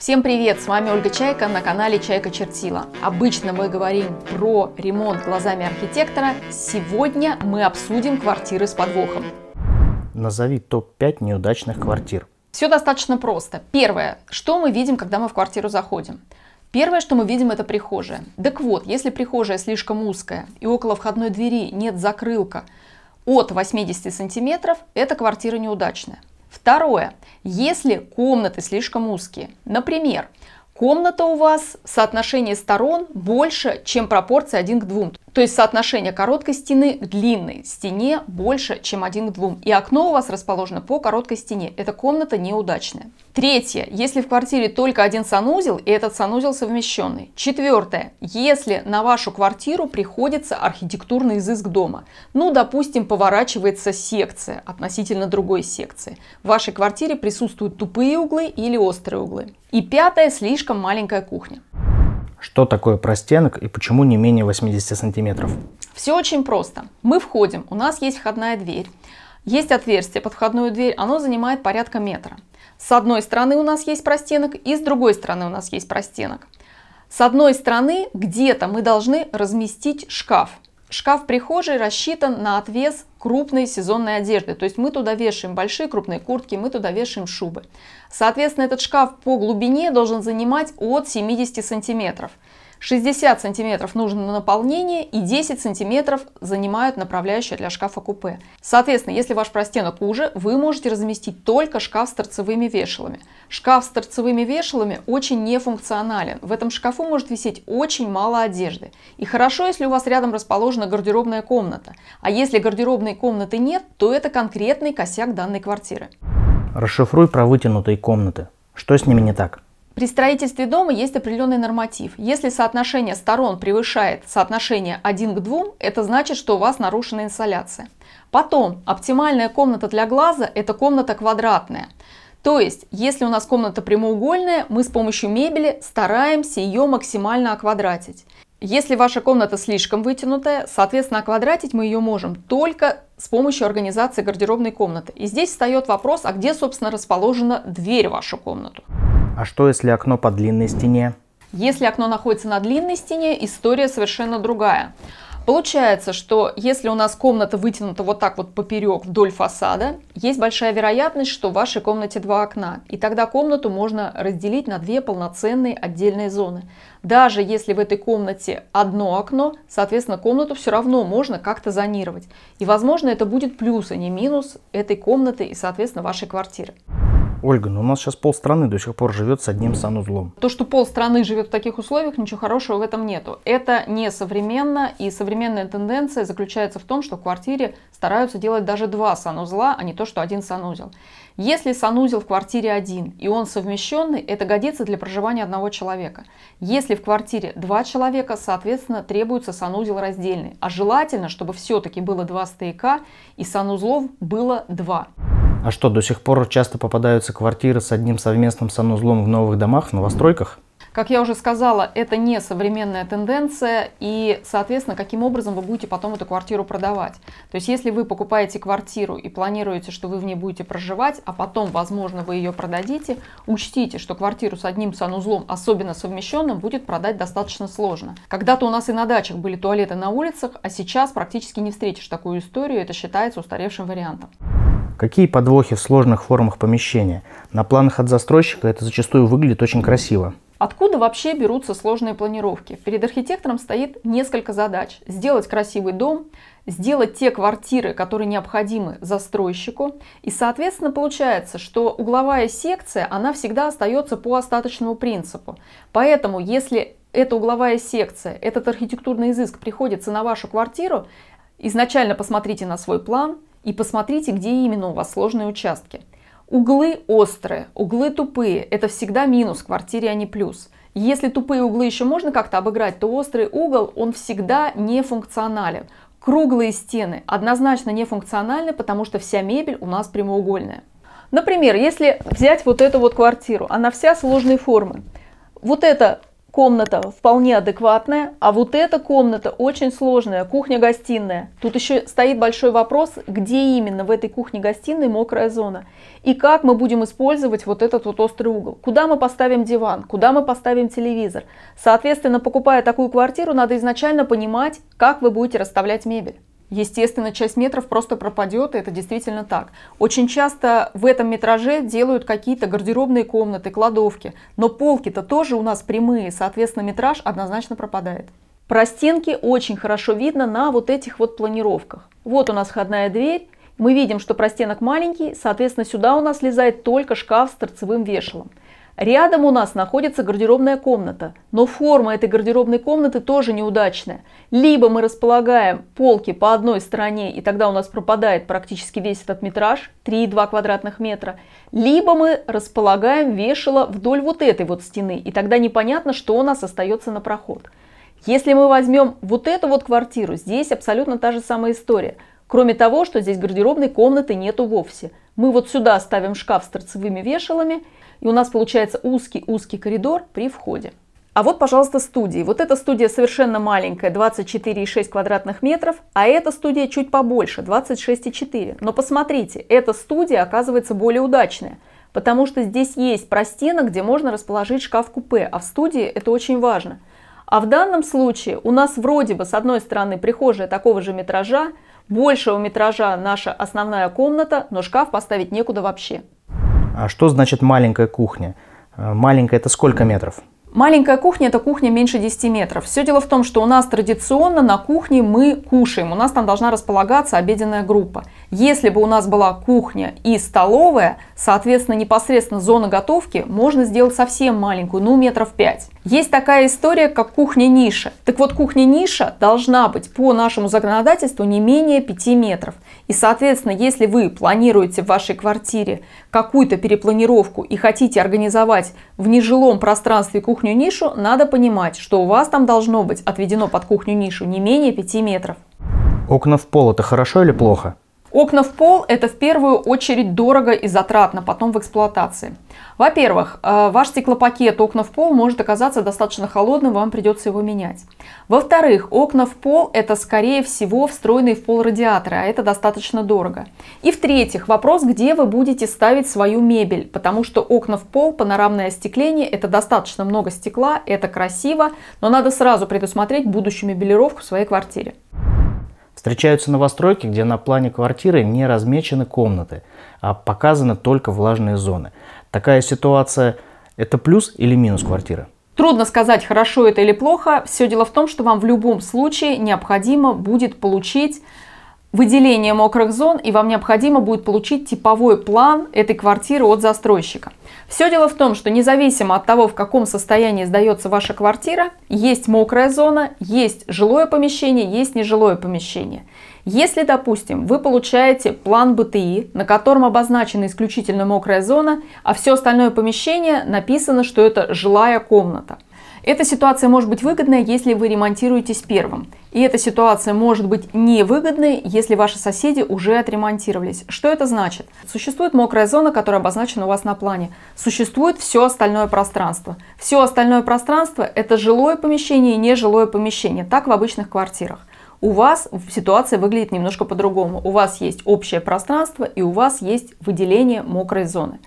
Всем привет! С вами Ольга Чайка на канале Чайка Чертила. Обычно мы говорим про ремонт глазами архитектора. Сегодня мы обсудим квартиры с подвохом. Назови топ-5 неудачных квартир. Все достаточно просто. Первое. Что мы видим, когда мы в квартиру заходим? Первое, что мы видим, это прихожая. Так вот, если прихожая слишком узкая и около входной двери нет закрылка от 80 сантиметров, эта квартира неудачная. Второе. Если комнаты слишком узкие, например, комната у вас в соотношении сторон больше, чем пропорция 1 к 2, то есть соотношение короткой стены к длинной стене больше, чем 1 к 2. И окно у вас расположено по короткой стене. Эта комната неудачная. Третье. Если в квартире только один санузел, и этот санузел совмещенный. Четвертое. Если на вашу квартиру приходится архитектурный изыск дома. Ну, допустим, поворачивается секция относительно другой секции. В вашей квартире присутствуют тупые углы или острые углы. И пятое. Слишком маленькая кухня. Что такое простенок и почему не менее 80 сантиметров? Все очень просто. Мы входим, у нас есть входная дверь. Есть отверстие под входную дверь, оно занимает порядка метра. С одной стороны у нас есть простенок и с другой стороны у нас есть простенок. С одной стороны где-то мы должны разместить шкаф. Шкаф прихожей рассчитан на отвес крупной сезонной одежды. То есть мы туда вешаем большие крупные куртки, мы туда вешаем шубы. Соответственно, этот шкаф по глубине должен занимать от 70 сантиметров. 60 сантиметров нужно на наполнение и 10 сантиметров занимают направляющая для шкафа купе. Соответственно, если ваш простенок уже, вы можете разместить только шкаф с торцевыми вешалами. Шкаф с торцевыми вешалами очень нефункционален. В этом шкафу может висеть очень мало одежды. И хорошо, если у вас рядом расположена гардеробная комната. А если гардеробной комнаты нет, то это конкретный косяк данной квартиры. Расшифруй про вытянутые комнаты. Что с ними не так? При строительстве дома есть определенный норматив. Если соотношение сторон превышает соотношение 1 к 2, это значит, что у вас нарушена инсоляция. Потом, оптимальная комната для глаза – это комната квадратная. То есть, если у нас комната прямоугольная, мы с помощью мебели стараемся ее максимально оквадратить. Если ваша комната слишком вытянутая, соответственно, оквадратить мы ее можем только с помощью организации гардеробной комнаты. И здесь встает вопрос, а где, собственно, расположена дверь в вашу комнату. А что, если окно по длинной стене? Если окно находится на длинной стене, история совершенно другая. Получается, что если у нас комната вытянута вот так вот поперек вдоль фасада, есть большая вероятность, что в вашей комнате два окна. И тогда комнату можно разделить на две полноценные отдельные зоны. Даже если в этой комнате одно окно, соответственно, комнату все равно можно как-то зонировать. И, возможно, это будет плюс, а не минус этой комнаты и, соответственно, вашей квартиры. Ольга, но ну, у нас сейчас полстраны до сих пор живет с одним санузлом. То, что полстраны живет в таких условиях, ничего хорошего в этом нету. Это не современно, и современная тенденция заключается в том, что в квартире стараются делать даже два санузла, а не то, что один санузел. Если санузел в квартире один и он совмещенный, это годится для проживания одного человека. Если в квартире два человека, соответственно, требуется санузел раздельный. А желательно, чтобы все-таки было два стояка и санузлов было два. А что, до сих пор часто попадаются квартиры с одним совместным санузлом в новых домах, в новостройках? Как я уже сказала, это не современная тенденция, и, соответственно, каким образом вы будете потом эту квартиру продавать. То есть, если вы покупаете квартиру и планируете, что вы в ней будете проживать, а потом, возможно, вы ее продадите, учтите, что квартиру с одним санузлом, особенно совмещенным, будет продать достаточно сложно. Когда-то у нас и на дачах были туалеты на улицах, а сейчас практически не встретишь такую историю, это считается устаревшим вариантом. Какие подвохи в сложных формах помещения? На планах от застройщика это зачастую выглядит очень красиво. Откуда вообще берутся сложные планировки? Перед архитектором стоит несколько задач. Сделать красивый дом, сделать те квартиры, которые необходимы застройщику. И, соответственно, получается, что угловая секция, она всегда остается по остаточному принципу. Поэтому, если эта угловая секция, этот архитектурный изыск приходится на вашу квартиру, изначально посмотрите на свой план – и посмотрите, где именно у вас сложные участки. Углы острые, углы тупые, это всегда минус в квартире, а не плюс. Если тупые углы еще можно как-то обыграть, то острый угол, он всегда не функционален. Круглые стены однозначно не функциональны, потому что вся мебель у нас прямоугольная. Например, если взять вот эту вот квартиру, она вся сложной формы. Вот это комната вполне адекватная, а вот эта комната очень сложная, кухня-гостиная. Тут еще стоит большой вопрос, где именно в этой кухне-гостиной мокрая зона. И как мы будем использовать вот этот вот острый угол. Куда мы поставим диван, куда мы поставим телевизор. Соответственно, покупая такую квартиру, надо изначально понимать, как вы будете расставлять мебель естественно, часть метров просто пропадет, и это действительно так. Очень часто в этом метраже делают какие-то гардеробные комнаты, кладовки, но полки-то тоже у нас прямые, соответственно, метраж однозначно пропадает. Про стенки очень хорошо видно на вот этих вот планировках. Вот у нас входная дверь, мы видим, что простенок маленький, соответственно, сюда у нас лезает только шкаф с торцевым вешалом. Рядом у нас находится гардеробная комната, но форма этой гардеробной комнаты тоже неудачная. Либо мы располагаем полки по одной стороне, и тогда у нас пропадает практически весь этот метраж, 3,2 квадратных метра, либо мы располагаем вешало вдоль вот этой вот стены, и тогда непонятно, что у нас остается на проход. Если мы возьмем вот эту вот квартиру, здесь абсолютно та же самая история. Кроме того, что здесь гардеробной комнаты нету вовсе. Мы вот сюда ставим шкаф с торцевыми вешалами – и у нас получается узкий-узкий коридор при входе. А вот, пожалуйста, студии. Вот эта студия совершенно маленькая, 24,6 квадратных метров, а эта студия чуть побольше, 26,4. Но посмотрите, эта студия оказывается более удачная, потому что здесь есть простенок, где можно расположить шкаф-купе, а в студии это очень важно. А в данном случае у нас вроде бы с одной стороны прихожая такого же метража, большего метража наша основная комната, но шкаф поставить некуда вообще. А что значит маленькая кухня? Э, маленькая это сколько метров? Маленькая кухня – это кухня меньше 10 метров. Все дело в том, что у нас традиционно на кухне мы кушаем. У нас там должна располагаться обеденная группа. Если бы у нас была кухня и столовая, соответственно, непосредственно зона готовки можно сделать совсем маленькую, ну метров 5. Есть такая история, как кухня-ниша. Так вот, кухня-ниша должна быть по нашему законодательству не менее 5 метров. И, соответственно, если вы планируете в вашей квартире какую-то перепланировку и хотите организовать в нежилом пространстве кухню-нишу, надо понимать, что у вас там должно быть отведено под кухню-нишу не менее 5 метров. Окна в пол – это хорошо или плохо? Окна в пол – это в первую очередь дорого и затратно, потом в эксплуатации. Во-первых, э, ваш стеклопакет окна в пол может оказаться достаточно холодным, вам придется его менять. Во-вторых, окна в пол – это, скорее всего, встроенные в пол радиаторы, а это достаточно дорого. И в-третьих, вопрос, где вы будете ставить свою мебель, потому что окна в пол, панорамное остекление – это достаточно много стекла, это красиво, но надо сразу предусмотреть будущую мебелировку в своей квартире. Встречаются новостройки, где на плане квартиры не размечены комнаты, а показаны только влажные зоны. Такая ситуация – это плюс или минус квартиры? Трудно сказать, хорошо это или плохо. Все дело в том, что вам в любом случае необходимо будет получить выделение мокрых зон, и вам необходимо будет получить типовой план этой квартиры от застройщика. Все дело в том, что независимо от того, в каком состоянии сдается ваша квартира, есть мокрая зона, есть жилое помещение, есть нежилое помещение. Если, допустим, вы получаете план БТИ, на котором обозначена исключительно мокрая зона, а все остальное помещение написано, что это жилая комната – эта ситуация может быть выгодная, если вы ремонтируетесь первым. И эта ситуация может быть невыгодной, если ваши соседи уже отремонтировались. Что это значит? Существует мокрая зона, которая обозначена у вас на плане. Существует все остальное пространство. Все остальное пространство – это жилое помещение и нежилое помещение. Так в обычных квартирах. У вас ситуация выглядит немножко по-другому. У вас есть общее пространство и у вас есть выделение мокрой зоны.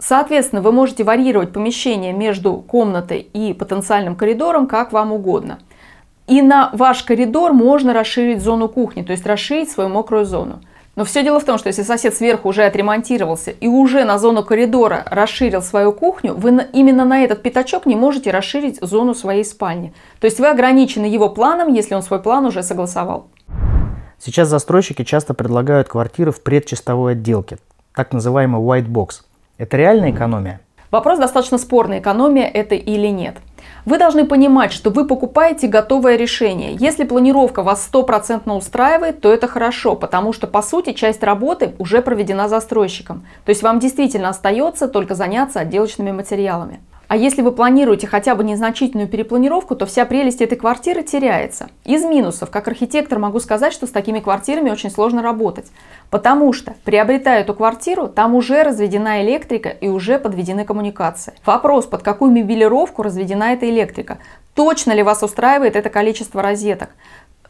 Соответственно, вы можете варьировать помещение между комнатой и потенциальным коридором как вам угодно. И на ваш коридор можно расширить зону кухни, то есть расширить свою мокрую зону. Но все дело в том, что если сосед сверху уже отремонтировался и уже на зону коридора расширил свою кухню, вы именно на этот пятачок не можете расширить зону своей спальни. То есть вы ограничены его планом, если он свой план уже согласовал. Сейчас застройщики часто предлагают квартиры в предчистовой отделке, так называемый white box – это реальная экономия? Вопрос достаточно спорный, экономия это или нет. Вы должны понимать, что вы покупаете готовое решение. Если планировка вас стопроцентно устраивает, то это хорошо, потому что, по сути, часть работы уже проведена застройщиком. То есть вам действительно остается только заняться отделочными материалами. А если вы планируете хотя бы незначительную перепланировку, то вся прелесть этой квартиры теряется. Из минусов, как архитектор, могу сказать, что с такими квартирами очень сложно работать. Потому что, приобретая эту квартиру, там уже разведена электрика и уже подведены коммуникации. Вопрос, под какую мебелировку разведена эта электрика. Точно ли вас устраивает это количество розеток?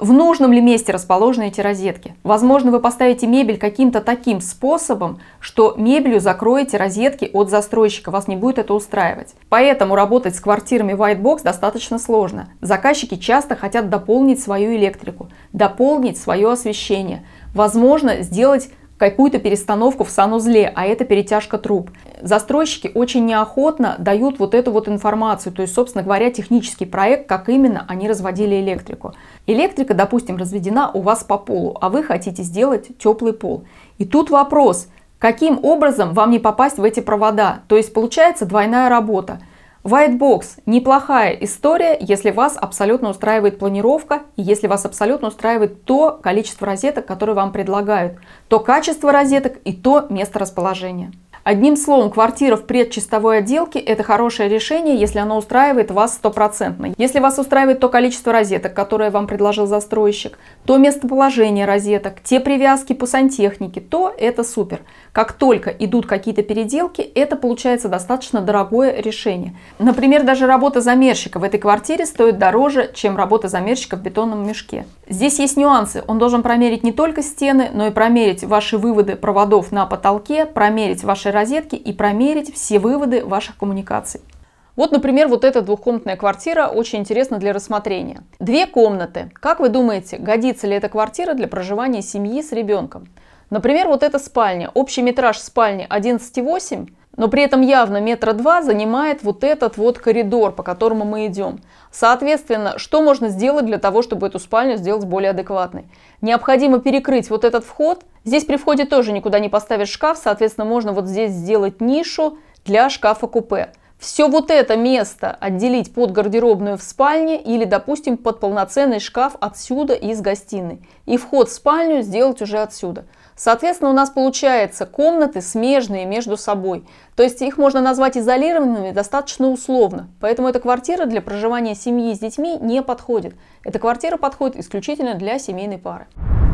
в нужном ли месте расположены эти розетки. Возможно, вы поставите мебель каким-то таким способом, что мебелью закроете розетки от застройщика, вас не будет это устраивать. Поэтому работать с квартирами White Box достаточно сложно. Заказчики часто хотят дополнить свою электрику, дополнить свое освещение, возможно, сделать какую-то перестановку в санузле, а это перетяжка труб. Застройщики очень неохотно дают вот эту вот информацию, то есть, собственно говоря, технический проект, как именно они разводили электрику. Электрика, допустим, разведена у вас по полу, а вы хотите сделать теплый пол. И тут вопрос, каким образом вам не попасть в эти провода? То есть получается двойная работа – Whitebox – неплохая история, если вас абсолютно устраивает планировка, и если вас абсолютно устраивает то количество розеток, которые вам предлагают, то качество розеток и то место расположения. Одним словом, квартира в предчистовой отделке – это хорошее решение, если оно устраивает вас стопроцентно. Если вас устраивает то количество розеток, которое вам предложил застройщик, то местоположение розеток, те привязки по сантехнике, то это супер. Как только идут какие-то переделки, это получается достаточно дорогое решение. Например, даже работа замерщика в этой квартире стоит дороже, чем работа замерщика в бетонном мешке. Здесь есть нюансы. Он должен промерить не только стены, но и промерить ваши выводы проводов на потолке, промерить ваши розетки и промерить все выводы ваших коммуникаций. Вот, например, вот эта двухкомнатная квартира очень интересна для рассмотрения. Две комнаты. Как вы думаете, годится ли эта квартира для проживания семьи с ребенком? Например, вот эта спальня. Общий метраж спальни 11,8 но при этом явно метра два занимает вот этот вот коридор, по которому мы идем. Соответственно, что можно сделать для того, чтобы эту спальню сделать более адекватной? Необходимо перекрыть вот этот вход. Здесь при входе тоже никуда не поставишь шкаф, соответственно, можно вот здесь сделать нишу для шкафа-купе. Все вот это место отделить под гардеробную в спальне или, допустим, под полноценный шкаф отсюда из гостиной. И вход в спальню сделать уже отсюда. Соответственно, у нас получается комнаты смежные между собой. То есть их можно назвать изолированными достаточно условно. Поэтому эта квартира для проживания семьи с детьми не подходит. Эта квартира подходит исключительно для семейной пары.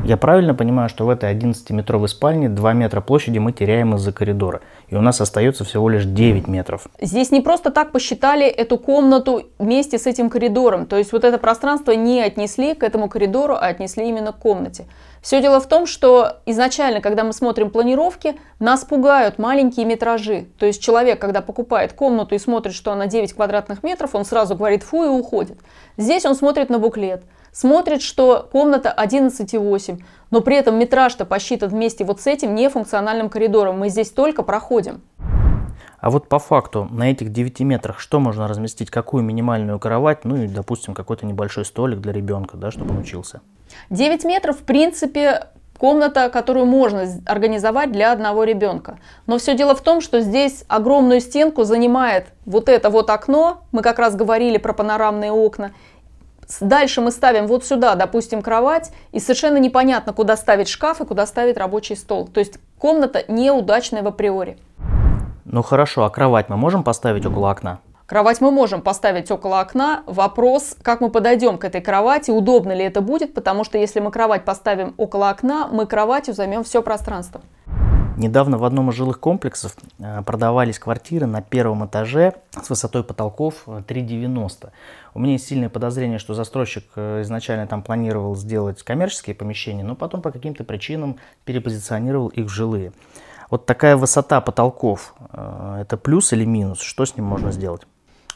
Я правильно понимаю, что в этой 11-метровой спальне 2 метра площади мы теряем из-за коридора, и у нас остается всего лишь 9 метров. Здесь не просто так посчитали эту комнату вместе с этим коридором, то есть вот это пространство не отнесли к этому коридору, а отнесли именно к комнате. Все дело в том, что изначально, когда мы смотрим планировки, нас пугают маленькие метражи. То есть человек, когда покупает комнату и смотрит, что она 9 квадратных метров, он сразу говорит «фу» и уходит. Здесь он смотрит на буклет, смотрит, что комната 11,8, но при этом метраж-то посчитан вместе вот с этим нефункциональным коридором. Мы здесь только проходим. А вот по факту на этих 9 метрах что можно разместить, какую минимальную кровать, ну и, допустим, какой-то небольшой столик для ребенка, да, чтобы он учился? 9 метров, в принципе, комната, которую можно организовать для одного ребенка. Но все дело в том, что здесь огромную стенку занимает вот это вот окно, мы как раз говорили про панорамные окна, Дальше мы ставим вот сюда, допустим, кровать, и совершенно непонятно, куда ставить шкаф и куда ставить рабочий стол. То есть комната неудачная в априори. Ну хорошо, а кровать мы можем поставить около окна? Кровать мы можем поставить около окна. Вопрос, как мы подойдем к этой кровати, удобно ли это будет, потому что если мы кровать поставим около окна, мы кроватью займем все пространство. Недавно в одном из жилых комплексов э, продавались квартиры на первом этаже с высотой потолков 3,90. Э, У меня есть сильное подозрение, что застройщик э, изначально там планировал сделать коммерческие помещения, но потом по каким-то причинам перепозиционировал их в жилые. Вот такая высота потолков, это плюс или минус? Что с ним можно сделать?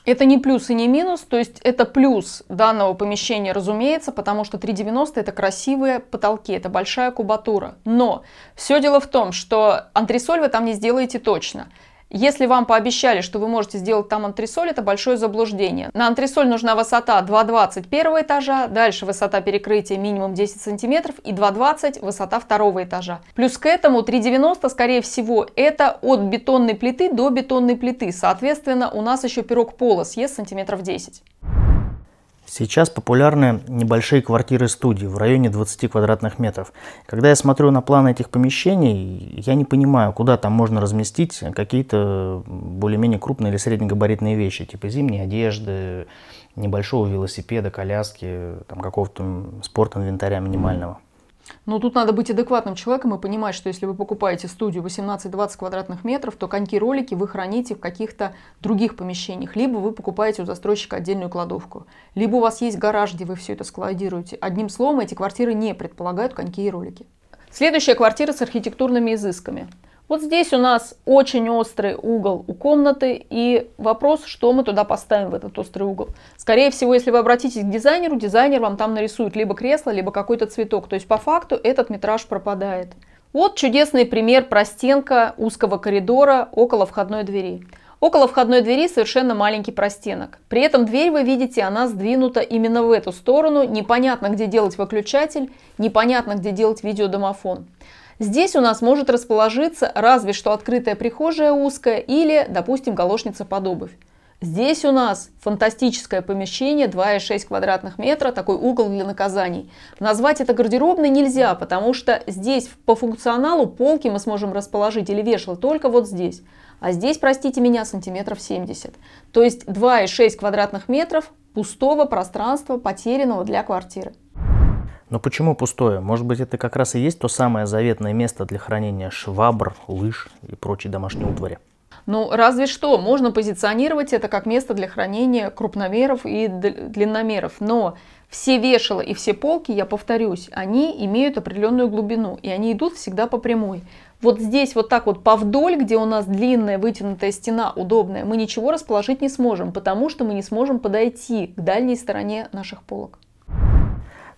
Это не плюс и не минус, то есть это плюс данного помещения, разумеется, потому что 3,90 это красивые потолки, это большая кубатура. Но все дело в том, что антресоль вы там не сделаете точно. Если вам пообещали, что вы можете сделать там антресоль, это большое заблуждение. На антресоль нужна высота 2,20 первого этажа, дальше высота перекрытия минимум 10 сантиметров и 2,20 высота второго этажа. Плюс к этому 3,90 скорее всего это от бетонной плиты до бетонной плиты, соответственно у нас еще пирог пола съест сантиметров 10. Сейчас популярны небольшие квартиры-студии в районе 20 квадратных метров. Когда я смотрю на планы этих помещений, я не понимаю, куда там можно разместить какие-то более-менее крупные или среднегабаритные вещи, типа зимней одежды, небольшого велосипеда, коляски, там какого-то спорт-инвентаря минимального. Но ну, тут надо быть адекватным человеком и понимать, что если вы покупаете студию 18-20 квадратных метров, то коньки-ролики вы храните в каких-то других помещениях. Либо вы покупаете у застройщика отдельную кладовку. Либо у вас есть гараж, где вы все это складируете. Одним словом, эти квартиры не предполагают коньки и ролики. Следующая квартира с архитектурными изысками. Вот здесь у нас очень острый угол у комнаты и вопрос, что мы туда поставим в этот острый угол. Скорее всего, если вы обратитесь к дизайнеру, дизайнер вам там нарисует либо кресло, либо какой-то цветок. То есть по факту этот метраж пропадает. Вот чудесный пример простенка узкого коридора около входной двери. Около входной двери совершенно маленький простенок. При этом дверь, вы видите, она сдвинута именно в эту сторону. Непонятно, где делать выключатель, непонятно, где делать видеодомофон. Здесь у нас может расположиться разве что открытая прихожая узкая или, допустим, галошница под обувь. Здесь у нас фантастическое помещение, 2,6 квадратных метра, такой угол для наказаний. Назвать это гардеробной нельзя, потому что здесь по функционалу полки мы сможем расположить или вешало только вот здесь. А здесь, простите меня, сантиметров 70. То есть 2,6 квадратных метров пустого пространства, потерянного для квартиры. Но почему пустое? Может быть, это как раз и есть то самое заветное место для хранения швабр, лыж и прочей домашней утвари? Ну, разве что можно позиционировать это как место для хранения крупномеров и длинномеров. Но все вешала и все полки, я повторюсь, они имеют определенную глубину, и они идут всегда по прямой. Вот здесь вот так вот повдоль, где у нас длинная вытянутая стена, удобная, мы ничего расположить не сможем, потому что мы не сможем подойти к дальней стороне наших полок.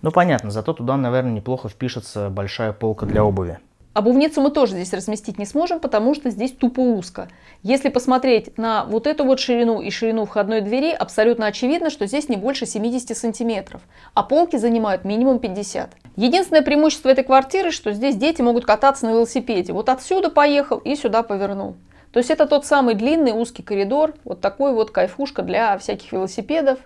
Ну, понятно, зато туда, наверное, неплохо впишется большая полка для обуви. Обувницу мы тоже здесь разместить не сможем, потому что здесь тупо узко. Если посмотреть на вот эту вот ширину и ширину входной двери, абсолютно очевидно, что здесь не больше 70 сантиметров, а полки занимают минимум 50. Единственное преимущество этой квартиры, что здесь дети могут кататься на велосипеде. Вот отсюда поехал и сюда повернул. То есть это тот самый длинный узкий коридор, вот такой вот кайфушка для всяких велосипедов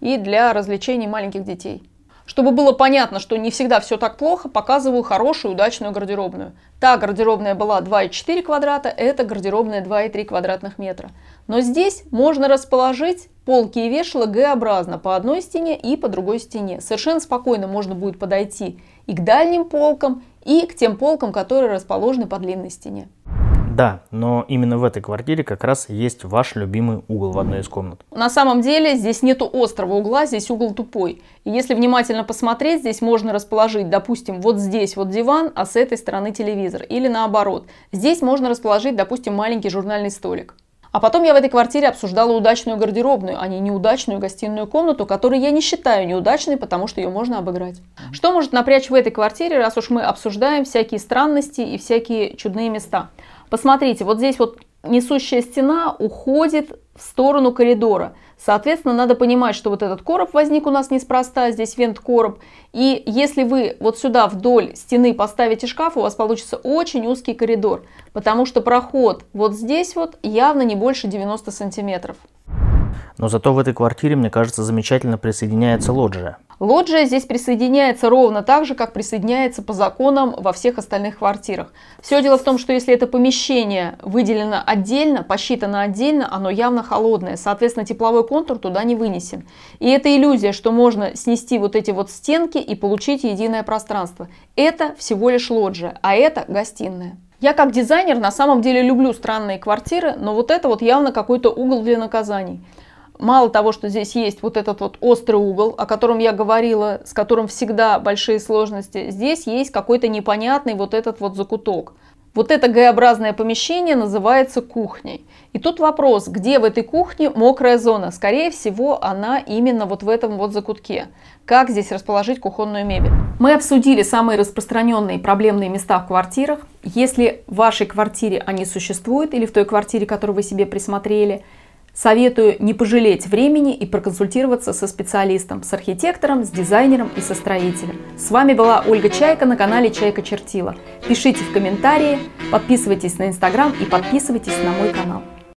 и для развлечений маленьких детей. Чтобы было понятно, что не всегда все так плохо, показываю хорошую удачную гардеробную. Та гардеробная была 2,4 квадрата, это гардеробная 2,3 квадратных метра. Но здесь можно расположить полки и вешала Г-образно по одной стене и по другой стене. Совершенно спокойно можно будет подойти и к дальним полкам, и к тем полкам, которые расположены по длинной стене. Да, но именно в этой квартире как раз есть ваш любимый угол в одной из комнат. На самом деле здесь нету острого угла, здесь угол тупой. И если внимательно посмотреть, здесь можно расположить, допустим, вот здесь вот диван, а с этой стороны телевизор. Или наоборот. Здесь можно расположить, допустим, маленький журнальный столик. А потом я в этой квартире обсуждала удачную гардеробную, а не неудачную гостиную комнату, которую я не считаю неудачной, потому что ее можно обыграть. Что может напрячь в этой квартире, раз уж мы обсуждаем всякие странности и всякие чудные места? Посмотрите, вот здесь вот несущая стена уходит в сторону коридора. Соответственно, надо понимать, что вот этот короб возник у нас неспроста, здесь вент-короб. И если вы вот сюда вдоль стены поставите шкаф, у вас получится очень узкий коридор, потому что проход вот здесь вот явно не больше 90 сантиметров. Но зато в этой квартире, мне кажется, замечательно присоединяется лоджия. Лоджия здесь присоединяется ровно так же, как присоединяется по законам во всех остальных квартирах. Все дело в том, что если это помещение выделено отдельно, посчитано отдельно, оно явно холодное. Соответственно, тепловой контур туда не вынесен. И это иллюзия, что можно снести вот эти вот стенки и получить единое пространство. Это всего лишь лоджия, а это гостиная. Я как дизайнер на самом деле люблю странные квартиры, но вот это вот явно какой-то угол для наказаний. Мало того, что здесь есть вот этот вот острый угол, о котором я говорила, с которым всегда большие сложности, здесь есть какой-то непонятный вот этот вот закуток. Вот это Г-образное помещение называется кухней. И тут вопрос, где в этой кухне мокрая зона? Скорее всего, она именно вот в этом вот закутке. Как здесь расположить кухонную мебель? Мы обсудили самые распространенные проблемные места в квартирах. Если в вашей квартире они существуют или в той квартире, которую вы себе присмотрели – Советую не пожалеть времени и проконсультироваться со специалистом, с архитектором, с дизайнером и со строителем. С вами была Ольга Чайка на канале Чайка Чертила. Пишите в комментарии, подписывайтесь на инстаграм и подписывайтесь на мой канал.